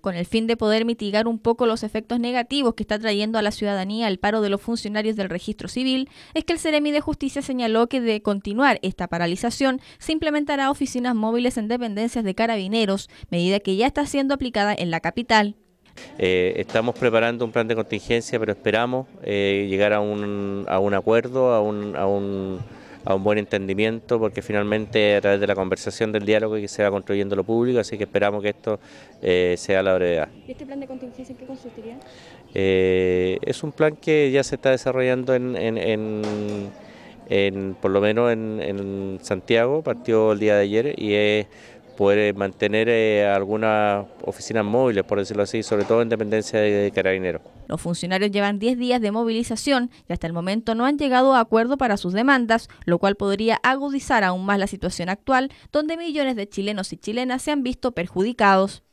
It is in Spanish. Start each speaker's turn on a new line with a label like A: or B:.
A: con el fin de poder mitigar un poco los efectos negativos que está trayendo a la ciudadanía el paro de los funcionarios del registro civil, es que el seremi de Justicia señaló que de continuar esta paralización se implementará oficinas móviles en dependencias de carabineros, medida que ya está siendo aplicada en la capital.
B: Eh, estamos preparando un plan de contingencia, pero esperamos eh, llegar a un, acuerdo, a un a un buen entendimiento, porque finalmente a través de la conversación, del diálogo, que se va construyendo lo público, así que esperamos que esto eh, sea la brevedad.
C: ¿Y este plan de contingencia en qué consistiría?
B: Eh, es un plan que ya se está desarrollando en, por lo menos en, Santiago, partió el día de ayer y es poder eh, mantener algunas oficinas móviles, por decirlo así, sobre todo en dependencia de carabineros. Los
A: funcionarios llevan 10 días de movilización y hasta el momento no han llegado a acuerdo para sus demandas, lo cual podría agudizar aún más la situación actual, donde millones de chilenos y chilenas se han visto
B: perjudicados.